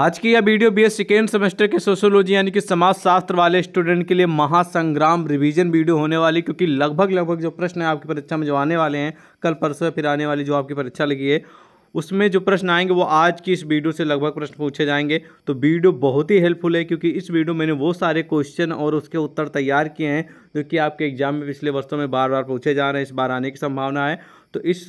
आज की यह video B S second semester के सोशोलॉजी यानी कि समाजशास्त्र वाले स्टूडेंट के लिए महासंग्राम रिवीजन वीडियो होने वाली क्योंकि लगभग लगभग जो प्रश्न है आपकी परीक्षा में जो आने वाले हैं कल परसों फिर आने वाली जो आपकी परीक्षा लगी है उसमें जो प्रश्न आएंगे वो आज की इस वीडियो से लगभग प्रश्न पूछे जाएंगे तो वीडियो बहुत ही हेल्पफुल है क्योंकि इस वीडियो मैंने वो सारे क्वेश्चन और उसके उत्तर तैयार किए हैं जो कि आपके एग्जाम में पिछले वर्षों में बार बार पूछे जा रहे हैं इस बार आने की संभावना है तो इस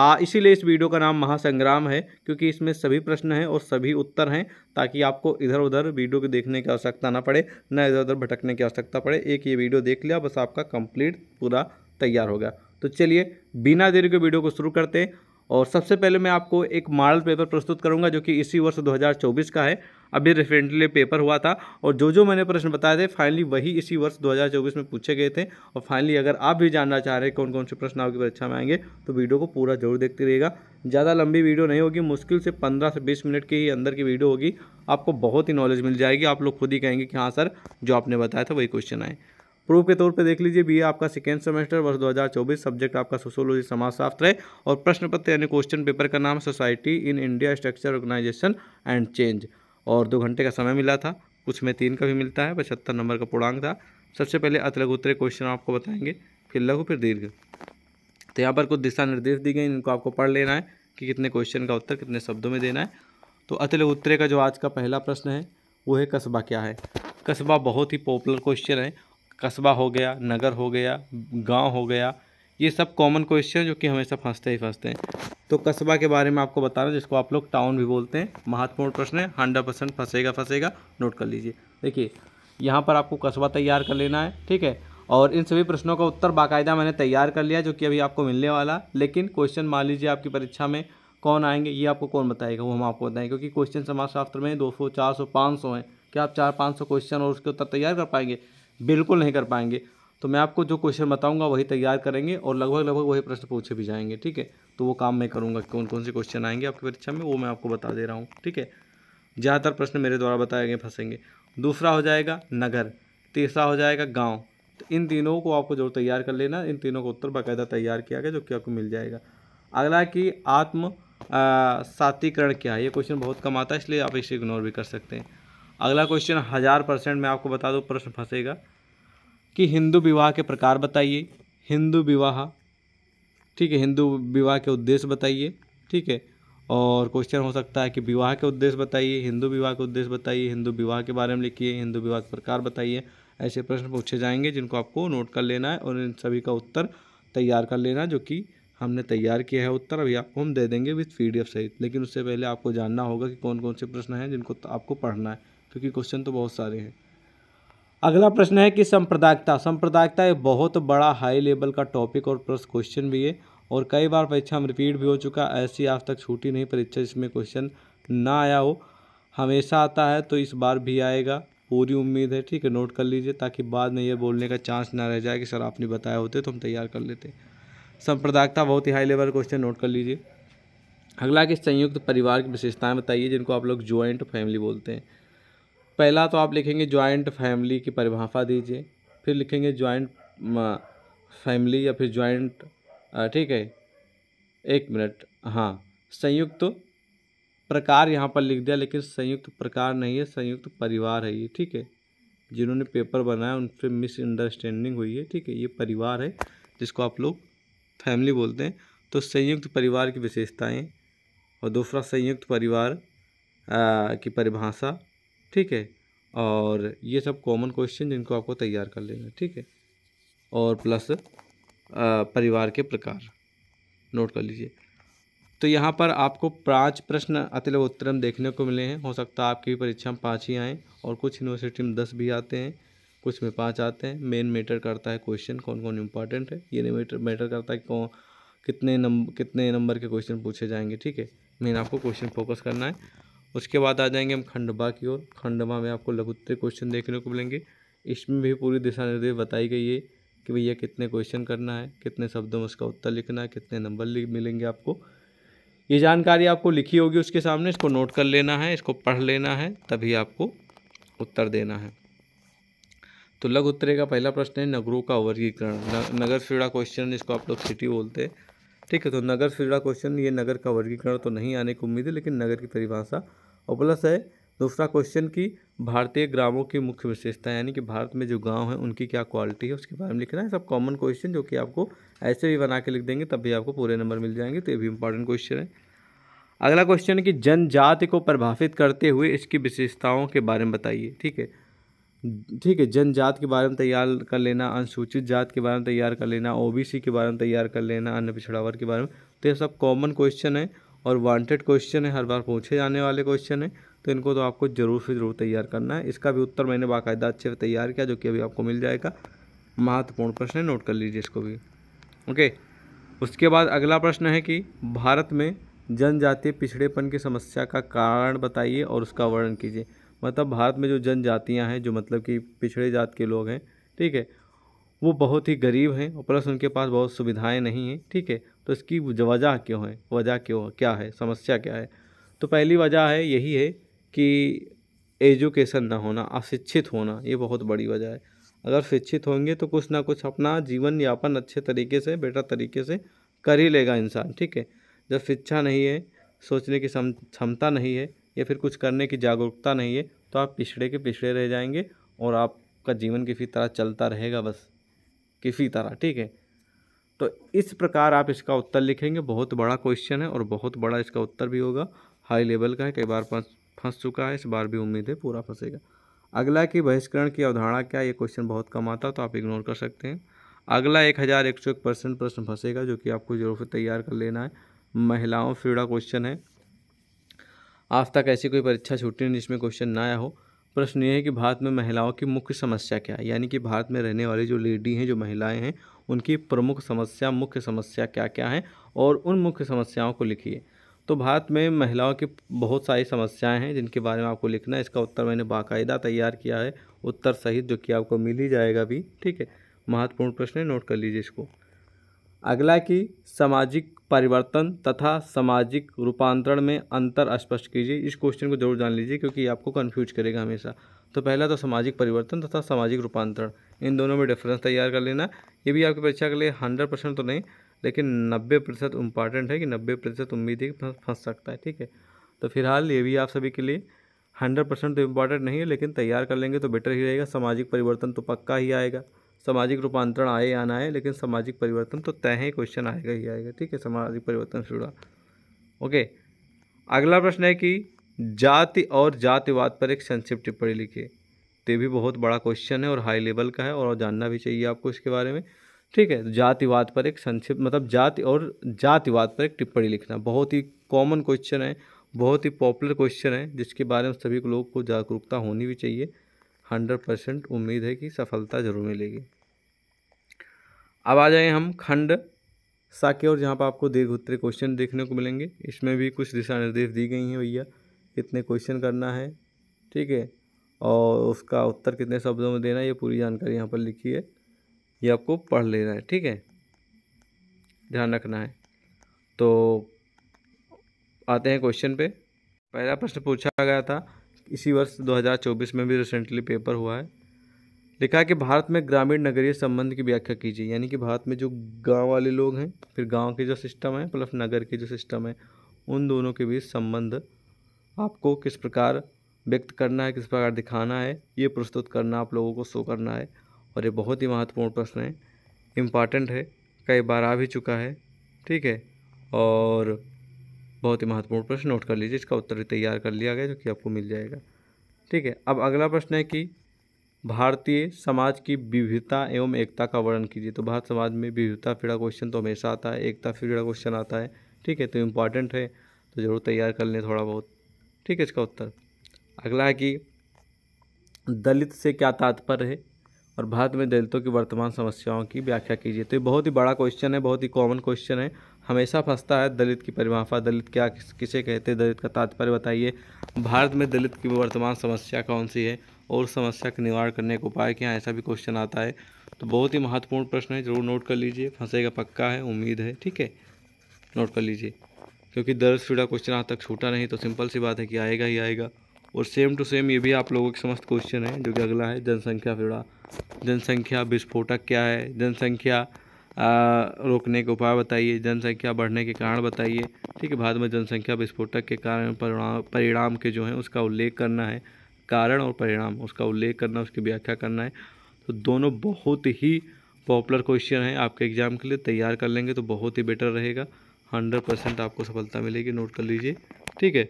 आ इसीलिए इस वीडियो का नाम महासंग्राम है क्योंकि इसमें सभी प्रश्न हैं और सभी उत्तर हैं ताकि आपको इधर उधर वीडियो को देखने की आवश्यकता ना पड़े न इधर उधर भटकने की आवश्यकता पड़े एक ये वीडियो देख लिया बस आपका कंप्लीट पूरा तैयार हो गया तो चलिए बिना देरी के वीडियो को शुरू करते हैं और सबसे पहले मैं आपको एक मॉडल पेपर प्रस्तुत करूंगा जो कि इसी वर्ष 2024 का है अभी रिसेंटली पेपर हुआ था और जो जो मैंने प्रश्न बताए थे फाइनली वही इसी वर्ष 2024 में पूछे गए थे और फाइनली अगर आप भी जानना चाह रहे हैं कौन कौन से प्रश्न आपकी परीक्षा में आएंगे तो वीडियो को पूरा जरूर देखते रहिएगा ज़्यादा लंबी वीडियो नहीं होगी मुश्किल से पंद्रह से बीस मिनट के ही अंदर की वीडियो होगी आपको बहुत ही नॉलेज मिल जाएगी आप लोग खुद ही कहेंगे कि हाँ सर जो आपने बताया था वही क्वेश्चन आए प्रूफ के तौर पर देख लीजिए बी आपका सेकेंड सेमेस्टर वर्ष 2024 सब्जेक्ट आपका सोशोलॉजी समाजशास्त्र है और प्रश्न पत्र यानी क्वेश्चन पेपर का नाम society in India structure organisation and change और दो घंटे का समय मिला था कुछ में तीन का भी मिलता है पचहत्तर नंबर का पूर्णांक था सबसे पहले अतलगोत्तरे क्वेश्चन आपको बताएंगे फिर लघु फिर दीर्घ तो यहाँ पर कुछ दिशा निर्देश दी गए इनको आपको पढ़ लेना है कि कितने क्वेश्चन का उत्तर कितने शब्दों में देना है तो उत्तरे का जो आज का पहला प्रश्न है वो है कस्बा क्या है कस्बा बहुत ही पॉपुलर क्वेश्चन है कस्बा हो गया नगर हो गया गांव हो गया ये सब कॉमन क्वेश्चन जो कि हमेशा फंसते ही फंसते हैं तो कस्बा के बारे में आपको बता रहा हूँ जिसको आप लोग टाउन भी बोलते हैं महत्वपूर्ण प्रश्न है हंड्रेड परसेंट फंसेगा फंसेगा नोट कर लीजिए देखिए यहाँ पर आपको कस्बा तैयार कर लेना है ठीक है और इन सभी प्रश्नों का उत्तर बाकायदा मैंने तैयार कर लिया जो कि अभी आपको मिलने वाला लेकिन क्वेश्चन मान लीजिए आपकी परीक्षा में कौन आएंगे ये आपको कौन बताएगा वो हम आपको बताएंगे क्योंकि क्वेश्चन समाजशास्त्र में दो सौ चार सौ पाँच सौ हैं क्या आप चार पाँच सौ क्वेश्चन और उसके उत्तर तैयार कर पाएंगे बिल्कुल नहीं कर पाएंगे तो मैं आपको जो क्वेश्चन बताऊंगा वही तैयार करेंगे और लगभग लगभग वही प्रश्न पूछे भी जाएंगे ठीक है तो वो काम मैं करूँगा कौन कौन से क्वेश्चन आएंगे आपकी परीक्षा में वो मैं आपको बता दे रहा हूँ ठीक है ज़्यादातर प्रश्न मेरे द्वारा बताए गए फंसेंगे दूसरा हो जाएगा नगर तीसरा हो जाएगा गाँव तो इन तीनों को आपको जरूर तैयार कर लेना इन तीनों का उत्तर बाकायदा तैयार किया गया जो कि आपको मिल जाएगा अगला कि आत्म सातिकरण क्या है ये क्वेश्चन बहुत कम आता है इसलिए आप इसे इग्नोर भी कर सकते हैं अगला क्वेश्चन हज़ार परसेंट मैं आपको बता दूँ प्रश्न फंसेगा कि हिंदू विवाह के प्रकार बताइए हिंदू विवाह ठीक है हिंदू विवाह के उद्देश्य बताइए ठीक है और क्वेश्चन हो सकता है कि विवाह के उद्देश्य बताइए हिंदू विवाह के उद्देश्य बताइए हिंदू विवाह के बारे में लिखिए हिंदू विवाह के प्रकार बताइए ऐसे प्रश्न पूछे जाएंगे जिनको आपको नोट कर लेना है और इन सभी का उत्तर तैयार कर लेना जो कि हमने तैयार किया है उत्तर अभी आपको हम दे देंगे विथ पी सहित लेकिन उससे पहले आपको जानना होगा कि कौन कौन से प्रश्न हैं जिनको आपको पढ़ना है क्योंकि क्वेश्चन तो बहुत सारे हैं अगला प्रश्न है कि संप्रदायिकता संप्रदायिकता एक बहुत बड़ा हाई लेवल का टॉपिक और प्लस क्वेश्चन भी है और कई बार परीक्षा में रिपीट भी हो चुका है ऐसी आज तक छूटी नहीं परीक्षा जिसमें क्वेश्चन ना आया हो हमेशा आता है तो इस बार भी आएगा पूरी उम्मीद है ठीक है नोट कर लीजिए ताकि बाद में यह बोलने का चांस ना रह जाए कि सर आपने बताया होते तो हम तैयार कर लेते संप्रदायिकता बहुत ही हाई लेवल क्वेश्चन नोट कर लीजिए अगला कि संयुक्त परिवार की विशेषताएं बताइए जिनको आप लोग ज्वाइंट फैमिली बोलते हैं पहला तो आप लिखेंगे ज्वाइंट फैमिली की परिभाषा दीजिए फिर लिखेंगे ज्वाइंट फैमिली या फिर ज्वाइंट ठीक है एक मिनट हाँ संयुक्त तो प्रकार यहाँ पर लिख दिया लेकिन संयुक्त तो प्रकार नहीं है संयुक्त तो परिवार है ये ठीक है जिन्होंने पेपर बनाया उनसे मिसअंडरस्टैंडिंग हुई है ठीक है ये परिवार है जिसको आप लोग फैमिली बोलते हैं तो संयुक्त परिवार की विशेषताएं और दूसरा संयुक्त परिवार आ, की परिभाषा ठीक है और ये सब कॉमन क्वेश्चन जिनको आपको तैयार कर लेना है ठीक है और प्लस परिवार के प्रकार नोट कर लीजिए तो यहाँ पर आपको पाँच प्रश्न उत्तरम देखने को मिले हैं हो सकता है आपकी परीक्षा में पाँच ही आएँ और कुछ यूनिवर्सिटी में दस भी आते हैं कुछ में पाँच आते हैं मेन मैटर करता है क्वेश्चन कौन कौन इंपॉर्टेंट है ये नहीं मैटर मैटर करता है कौन कितने नंबर कितने नंबर के क्वेश्चन पूछे जाएंगे ठीक है मेन आपको क्वेश्चन फोकस करना है उसके बाद आ जाएंगे हम खंडवा की ओर खंडवा में आपको लघु क्वेश्चन देखने को मिलेंगे इसमें भी पूरी दिशा निर्देश बताई गई है कि भैया कितने क्वेश्चन करना है कितने शब्दों में उसका उत्तर लिखना है कितने नंबर मिलेंगे आपको ये जानकारी आपको लिखी होगी उसके सामने इसको नोट कर लेना है इसको पढ़ लेना है तभी आपको उत्तर देना है तो लघु उत्तरे का पहला प्रश्न है नगरों का वर्गीकरण नगर सेवा क्वेश्चन जिसको आप लोग सिटी बोलते हैं ठीक है तो नगर से जुड़ा क्वेश्चन ये नगर का वर्गीकरण तो नहीं आने की उम्मीद है लेकिन नगर की परिभाषा और प्लस है दूसरा क्वेश्चन कि भारतीय ग्रामों की मुख्य विशेषता यानी कि भारत में जो गांव है उनकी क्या क्वालिटी है उसके बारे में लिखना है सब कॉमन क्वेश्चन जो कि आपको ऐसे भी बना के लिख देंगे तब भी आपको पूरे नंबर मिल जाएंगे तो ये भी इंपॉर्टेंट क्वेश्चन है अगला क्वेश्चन है कि जनजाति को प्रभावित करते हुए इसकी विशेषताओं के बारे में बताइए ठीक है ठीक है जनजात के बारे में तैयार कर लेना अनुसूचित जात के बारे में तैयार कर लेना ओबीसी के बारे में तैयार कर लेना अन्य पिछड़ा वर्ग के बारे में तो ये सब कॉमन क्वेश्चन है और वांटेड क्वेश्चन है हर बार पूछे जाने वाले क्वेश्चन है तो इनको तो आपको ज़रूर से ज़रूर तैयार करना है इसका भी उत्तर मैंने बाकायदा अच्छे से तैयार किया जो कि अभी आपको मिल जाएगा महत्वपूर्ण प्रश्न है नोट कर लीजिए इसको भी ओके उसके बाद अगला प्रश्न है कि भारत में जनजातीय पिछड़ेपन की समस्या का कारण बताइए और उसका वर्णन कीजिए मतलब भारत में जो जनजातियाँ हैं जो मतलब कि पिछड़े जात के लोग हैं ठीक है वो बहुत ही गरीब हैं और प्लस उनके पास बहुत सुविधाएं नहीं हैं ठीक है तो इसकी वजह क्यों है वजह क्यों क्या है समस्या क्या है तो पहली वजह है यही है कि एजुकेशन ना होना अशिक्षित होना ये बहुत बड़ी वजह है अगर शिक्षित होंगे तो कुछ ना कुछ अपना जीवन यापन अच्छे तरीके से बेटर तरीके से कर ही लेगा इंसान ठीक है जब शिक्षा नहीं है सोचने की क्षमता नहीं है या फिर कुछ करने की जागरूकता नहीं है तो आप पिछड़े के पिछड़े रह जाएंगे और आपका जीवन किसी तरह चलता रहेगा बस किसी तरह ठीक है तो इस प्रकार आप इसका उत्तर लिखेंगे बहुत बड़ा क्वेश्चन है और बहुत बड़ा इसका उत्तर भी होगा हाई लेवल का है कई बार फंस फंस चुका है इस बार भी उम्मीद है पूरा फंसेगा अगला कि बहिष्करण की अवधारणा क्या ये क्वेश्चन बहुत कम आता तो आप इग्नोर कर सकते हैं अगला एक हज़ार एक सौ एक परसेंट प्रश्न फंसेगा जो कि आपको जरूर से तैयार कर लेना है महिलाओं फीड़ा क्वेश्चन है आज तक ऐसी कोई परीक्षा छूटी नहीं जिसमें क्वेश्चन ना आया हो प्रश्न ये है कि भारत में महिलाओं की मुख्य समस्या क्या है यानी कि भारत में रहने वाली जो लेडी हैं जो महिलाएं हैं उनकी प्रमुख समस्या मुख्य समस्या क्या क्या है और उन मुख्य समस्याओं को लिखिए तो भारत में महिलाओं की बहुत सारी समस्याएं हैं जिनके बारे में आपको लिखना है इसका उत्तर मैंने बाकायदा तैयार किया है उत्तर सहित जो कि आपको मिल ही जाएगा भी ठीक है महत्वपूर्ण प्रश्न है नोट कर लीजिए इसको अगला कि सामाजिक परिवर्तन तथा सामाजिक रूपांतरण में अंतर स्पष्ट कीजिए इस क्वेश्चन को जरूर जान लीजिए क्योंकि आपको कन्फ्यूज करेगा हमेशा तो पहला तो सामाजिक परिवर्तन तथा सामाजिक रूपांतरण इन दोनों में डिफरेंस तैयार कर लेना ये भी आपकी परीक्षा के लिए हंड्रेड परसेंट तो नहीं लेकिन नब्बे प्रतिशत इम्पॉर्टेंट है कि नब्बे प्रतिशत उम्मीद है कि फंस सकता है ठीक है तो फिलहाल ये भी आप सभी के लिए हंड्रेड परसेंट तो इम्पॉर्टेंट नहीं है लेकिन तैयार कर लेंगे तो बेटर ही रहेगा सामाजिक परिवर्तन तो पक्का ही आएगा सामाजिक रूपांतरण आए या ना आए लेकिन सामाजिक परिवर्तन तो तय ही क्वेश्चन आएगा ही आएगा ठीक है सामाजिक परिवर्तन से जुड़ा ओके अगला प्रश्न है कि जाति और जातिवाद पर एक संक्षिप्त टिप्पणी लिखिए तो भी बहुत बड़ा क्वेश्चन है और हाई लेवल का है और जानना भी चाहिए आपको इसके बारे में ठीक है जातिवाद पर एक संक्षिप्त मतलब जाति और जातिवाद पर एक टिप्पणी लिखना बहुत ही कॉमन क्वेश्चन है बहुत ही पॉपुलर क्वेश्चन है जिसके बारे में सभी लोग को जागरूकता होनी भी चाहिए हंड्रेड परसेंट उम्मीद है कि सफलता ज़रूर मिलेगी अब आ जाए हम खंड सा की ओर जहाँ पर आपको दीर्घ उत्तरी क्वेश्चन देखने को मिलेंगे इसमें भी कुछ दिशा निर्देश दी गई हैं भैया कितने क्वेश्चन करना है ठीक है और उसका उत्तर कितने शब्दों में देना है ये पूरी जानकारी यहाँ पर लिखी है ये आपको पढ़ लेना है ठीक है ध्यान रखना है तो आते हैं क्वेश्चन पे पहला प्रश्न पूछा गया था इसी वर्ष 2024 में भी रिसेंटली पेपर हुआ है लिखा है कि भारत में ग्रामीण नगरीय संबंध की व्याख्या कीजिए यानी कि भारत में जो गांव वाले लोग हैं फिर गांव के जो सिस्टम है प्लस नगर के जो सिस्टम है उन दोनों के बीच संबंध आपको किस प्रकार व्यक्त करना है किस प्रकार दिखाना है ये प्रस्तुत करना आप लोगों को शो करना है और ये बहुत ही महत्वपूर्ण प्रश्न है इम्पॉर्टेंट है कई बार आ भी चुका है ठीक है और बहुत ही महत्वपूर्ण प्रश्न नोट कर लीजिए इसका उत्तर तैयार कर लिया गया जो कि आपको मिल जाएगा ठीक है अब अगला प्रश्न है कि भारतीय समाज की विविधता एवं एकता का वर्णन कीजिए तो भारत समाज में विविधता फिरा क्वेश्चन तो हमेशा आता है एकता फिरा क्वेश्चन आता है ठीक है तो इम्पॉर्टेंट है तो ज़रूर तैयार कर लें थोड़ा बहुत ठीक है इसका उत्तर अगला है कि दलित से क्या तात्पर्य है और भारत में दलितों की वर्तमान समस्याओं की व्याख्या कीजिए तो ये बहुत ही बड़ा क्वेश्चन है बहुत ही कॉमन क्वेश्चन है हमेशा फंसता है दलित की परिभाषा दलित क्या किसे कहते हैं दलित का तात्पर्य बताइए भारत में दलित की वर्तमान समस्या कौन सी है और समस्या का निवारण करने के उपाय क्या ऐसा भी क्वेश्चन आता है तो बहुत ही महत्वपूर्ण प्रश्न है जरूर नोट कर लीजिए फंसेगा पक्का है उम्मीद है ठीक है नोट कर लीजिए क्योंकि दर्ज शुदा क्वेश्चन आज तक छूटा नहीं तो सिंपल सी बात है कि आएगा ही आएगा और सेम टू सेम ये भी आप लोगों के समस्त क्वेश्चन है जो कि अगला है जनसंख्या फीडा जनसंख्या विस्फोटक क्या है जनसंख्या रोकने के उपाय बताइए जनसंख्या बढ़ने के कारण बताइए ठीक है भारत में जनसंख्या विस्फोटक के कारण परिणाम परिणाम के जो हैं उसका उल्लेख करना है कारण और परिणाम उसका उल्लेख करना उसकी व्याख्या करना है तो दोनों बहुत ही पॉपुलर क्वेश्चन हैं आपके एग्ज़ाम के लिए तैयार कर लेंगे तो बहुत ही बेटर रहेगा हंड्रेड परसेंट आपको सफलता मिलेगी नोट कर लीजिए ठीक है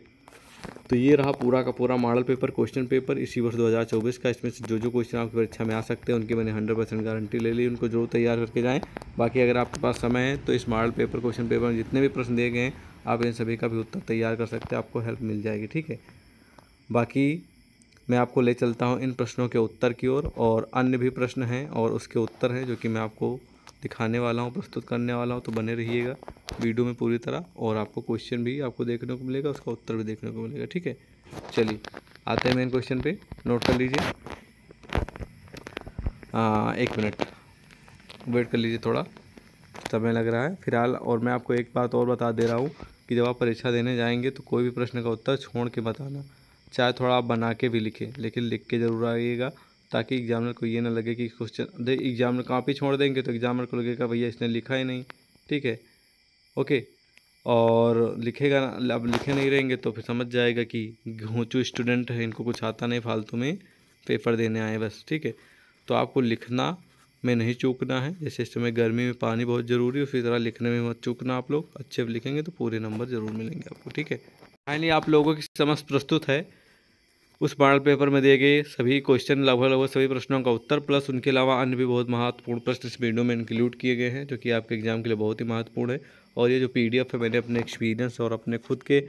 तो ये रहा पूरा का पूरा मॉडल पेपर क्वेश्चन पेपर इसी वर्ष 2024 का इसमें से जो जो क्वेश्चन आपकी परीक्षा में आ सकते हैं उनकी मैंने 100 परसेंट गारंटी ले ली उनको जो तैयार करके जाएं बाकी अगर आपके पास समय है तो इस मॉडल पेपर क्वेश्चन पेपर में जितने भी प्रश्न दिए गए हैं आप इन सभी का भी उत्तर तैयार कर सकते हैं आपको हेल्प मिल जाएगी ठीक है बाकी मैं आपको ले चलता हूँ इन प्रश्नों के उत्तर की ओर और अन्य भी प्रश्न हैं और उसके उत्तर हैं जो कि मैं आपको दिखाने वाला हूँ प्रस्तुत करने वाला हूँ तो बने रहिएगा वीडियो में पूरी तरह और आपको क्वेश्चन भी आपको देखने को मिलेगा उसका उत्तर भी देखने को मिलेगा ठीक है चलिए आते हैं मेन क्वेश्चन पे नोट कर लीजिए हाँ, एक मिनट वेट कर लीजिए थोड़ा समय लग रहा है फिलहाल और मैं आपको एक बात और बता दे रहा हूँ कि जब आप परीक्षा देने जाएंगे तो कोई भी प्रश्न का उत्तर छोड़ के बताना चाहे थोड़ा आप बना के भी लिखें लेकिन लिख के ज़रूर आइएगा ताकि एग्जामिनर को ये ना लगे कि क्वेश्चन दे एग्जामिनर कॉपी छोड़ देंगे तो एग्जामिनर को लगेगा भैया इसने लिखा ही नहीं ठीक है ओके और लिखेगा अब लिखे नहीं रहेंगे तो फिर समझ जाएगा कि जो स्टूडेंट है इनको कुछ आता नहीं फालतू में पेपर देने आए बस ठीक है तो आपको लिखना में नहीं चूकना है जैसे इस समय गर्मी में पानी बहुत ज़रूरी है उसी तरह लिखने में मत चूकना आप लोग अच्छे लिखेंगे तो पूरे नंबर ज़रूर मिलेंगे आपको ठीक है फाइनली आप लोगों की समझ प्रस्तुत है उस बाण पेपर में दिए गए सभी क्वेश्चन लगभग लगभग सभी प्रश्नों का उत्तर प्लस उनके अलावा अन्य भी बहुत महत्वपूर्ण प्रश्न इस वीडियो में इंक्लूड किए गए हैं जो कि आपके एग्जाम के लिए बहुत ही महत्वपूर्ण है और ये जो पी है मैंने अपने एक्सपीरियंस और अपने खुद के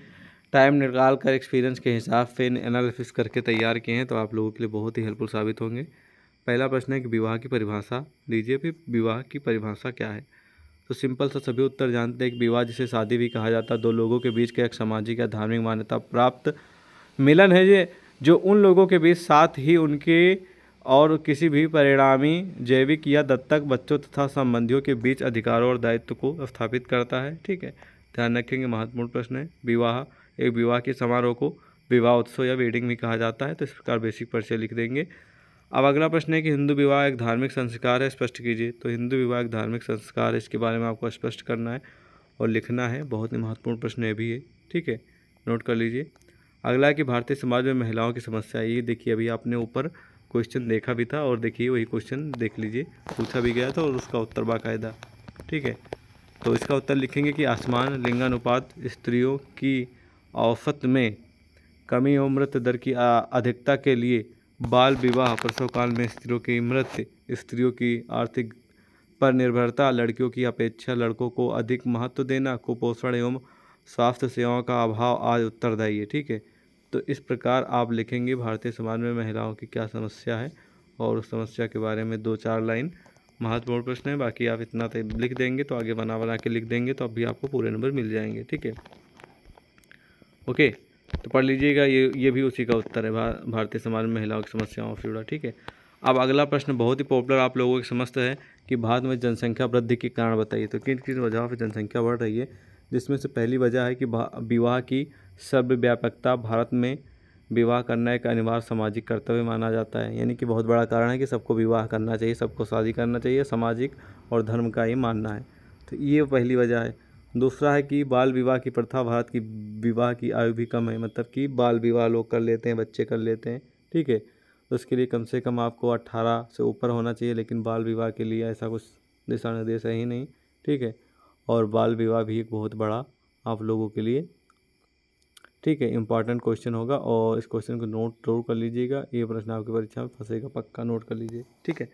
टाइम निकाल कर एक्सपीरियंस के हिसाब से एनालिसिस करके तैयार किए हैं तो आप लोगों के लिए बहुत ही हेल्पफुल साबित होंगे पहला प्रश्न है कि विवाह की परिभाषा लीजिए भी विवाह की परिभाषा क्या है तो सिंपल सा सभी उत्तर जानते हैं कि विवाह जिसे शादी भी कहा जाता है दो लोगों के बीच का एक सामाजिक या धार्मिक मान्यता प्राप्त मिलन है ये जो उन लोगों के बीच साथ ही उनके और किसी भी परिणामी जैविक या दत्तक बच्चों तथा संबंधियों के बीच अधिकारों और दायित्व को स्थापित करता है ठीक है ध्यान रखेंगे महत्वपूर्ण प्रश्न है विवाह एक विवाह के समारोह को विवाह उत्सव या वेडिंग भी कहा जाता है तो इस प्रकार बेसिक परिचय लिख देंगे अब अगला प्रश्न है कि हिंदू विवाह एक धार्मिक संस्कार है स्पष्ट कीजिए तो हिंदू विवाह एक धार्मिक संस्कार है इसके बारे में आपको स्पष्ट करना है और लिखना है बहुत ही महत्वपूर्ण प्रश्न ये भी है ठीक है नोट कर लीजिए अगला है कि भारतीय समाज में महिलाओं की समस्या ये देखिए अभी आपने ऊपर क्वेश्चन देखा भी था और देखिए वही क्वेश्चन देख लीजिए पूछा भी गया था और उसका उत्तर बाकायदा ठीक है तो इसका उत्तर लिखेंगे कि आसमान लिंगानुपात स्त्रियों की औसत में कमी और मृत्यु दर की अधिकता के लिए बाल विवाह प्रसवकाल में स्त्रियों की मृत्यु स्त्रियों की आर्थिक पर निर्भरता लड़कियों की अपेक्षा लड़कों को अधिक महत्व देना कुपोषण एवं स्वास्थ्य सेवाओं का अभाव आज उत्तरदायी है ठीक है तो इस प्रकार आप लिखेंगे भारतीय समाज में महिलाओं की क्या समस्या है और उस समस्या के बारे में दो चार लाइन महत्वपूर्ण प्रश्न है बाकी आप इतना तो लिख देंगे तो आगे बना बना के लिख देंगे तो अभी आपको पूरे नंबर मिल जाएंगे ठीक है ओके तो पढ़ लीजिएगा ये ये भी उसी का उत्तर है भा, भारतीय समाज में महिलाओं की समस्याओं से जुड़ा ठीक है अब अगला प्रश्न बहुत ही पॉपुलर आप लोगों के समस्त है कि भारत में जनसंख्या वृद्धि के कारण बताइए तो किन किन वजहों से जनसंख्या बढ़ रही है जिसमें से पहली वजह है कि विवाह की सर्वव्यापकता भारत में विवाह करना एक अनिवार्य सामाजिक कर्तव्य माना जाता है यानी कि बहुत बड़ा कारण है कि सबको विवाह करना चाहिए सबको शादी करना चाहिए सामाजिक और धर्म का ये मानना है तो ये पहली वजह है दूसरा है कि बाल विवाह की प्रथा भारत की विवाह की आयु भी कम है मतलब कि बाल विवाह लोग कर लेते हैं बच्चे कर लेते हैं ठीक है तो उसके लिए कम से कम आपको अट्ठारह से ऊपर होना चाहिए लेकिन बाल विवाह के लिए ऐसा कुछ दिशा निर्देश है ही नहीं ठीक है और बाल विवाह भी एक बहुत बड़ा आप लोगों के लिए ठीक है इंपॉर्टेंट क्वेश्चन होगा और इस क्वेश्चन को नोट जरूर कर लीजिएगा ये प्रश्न आपकी परीक्षा में फंसेगा पक्का नोट कर लीजिए ठीक है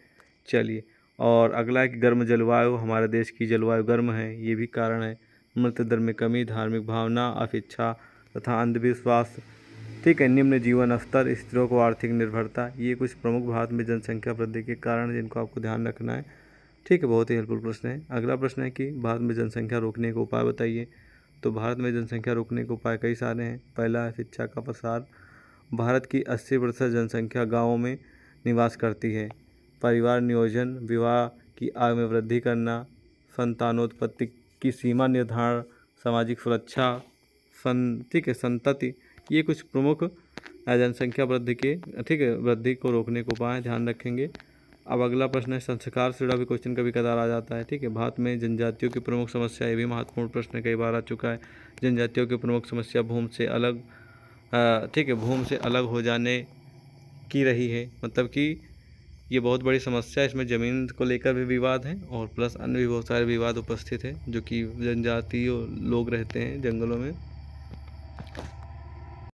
चलिए और अगला है कि गर्म जलवायु हमारे देश की जलवायु गर्म है ये भी कारण है मृत्यु दर में कमी धार्मिक भावना अपेक्षा तथा अंधविश्वास ठीक है निम्न जीवन स्तर स्त्रियों को आर्थिक निर्भरता ये कुछ प्रमुख भारत में जनसंख्या वृद्धि के कारण जिनको आपको ध्यान रखना है ठीक है बहुत ही हेल्पफुल प्रश्न है अगला प्रश्न है कि भारत में जनसंख्या रोकने का उपाय बताइए तो भारत में जनसंख्या रोकने के उपाय कई सारे हैं पहला है शिक्षा का प्रसार भारत की 80 प्रतिशत जनसंख्या गाँवों में निवास करती है परिवार नियोजन विवाह की आय में वृद्धि करना संतानोत्पत्ति की सीमा निर्धारण सामाजिक सुरक्षा सं ठीक है संतति ये कुछ प्रमुख जनसंख्या वृद्धि के ठीक है वृद्धि को रोकने के उपाय ध्यान रखेंगे अब अगला प्रश्न है संस्कार से जुड़ा भी क्वेश्चन कभी कदार आ जाता है ठीक है भारत में जनजातियों की प्रमुख समस्या ये भी महत्वपूर्ण प्रश्न कई बार आ चुका है जनजातियों की प्रमुख समस्या भूमि से अलग ठीक है भूमि से अलग हो जाने की रही है मतलब कि ये बहुत बड़ी समस्या है इसमें ज़मीन को लेकर भी विवाद है और प्लस अन्य भी बहुत सारे विवाद उपस्थित हैं जो कि जनजातीय लोग रहते हैं जंगलों में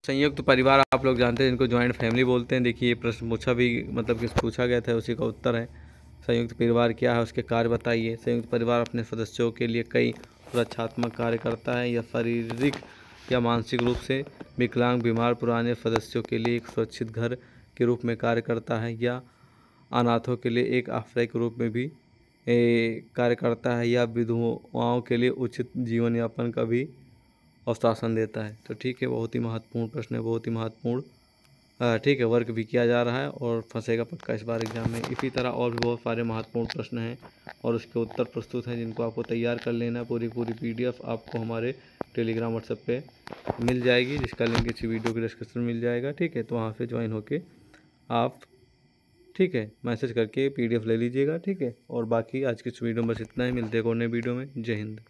संयुक्त तो परिवार आप लोग जानते हैं इनको ज्वाइंट फैमिली बोलते हैं देखिए ये प्रश्न पूछा भी मतलब किस पूछा गया था उसी का उत्तर है संयुक्त परिवार क्या है उसके कार्य बताइए संयुक्त परिवार अपने सदस्यों के लिए कई सुरक्षात्मक कार्य करता है या शारीरिक या मानसिक रूप से विकलांग बीमार पुराने सदस्यों के लिए एक सुरक्षित घर के रूप में कार्य करता है या अनाथों के लिए एक आश्रय के रूप में भी कार्य करता है या विधवाओं के लिए उचित जीवन यापन का भी अवशासन देता है तो ठीक है बहुत ही महत्वपूर्ण प्रश्न है बहुत ही महत्वपूर्ण ठीक है वर्क भी किया जा रहा है और फंसेगा पक्का इस बार एग्जाम में इसी तरह और भी बहुत सारे महत्वपूर्ण प्रश्न हैं और उसके उत्तर प्रस्तुत हैं जिनको आपको तैयार कर लेना है पूरी पूरी पी आपको हमारे टेलीग्राम व्हाट्सएप पर मिल जाएगी जिसका लिंक इसी वीडियो के डिस्क्रिप्शन मिल जाएगा ठीक है तो वहाँ से ज्वाइन होकर आप ठीक है मैसेज करके पीडीएफ ले लीजिएगा ठीक है और बाकी आज की इस वीडियो में बस इतना ही मिलते हैं और नए वीडियो में जय हिंद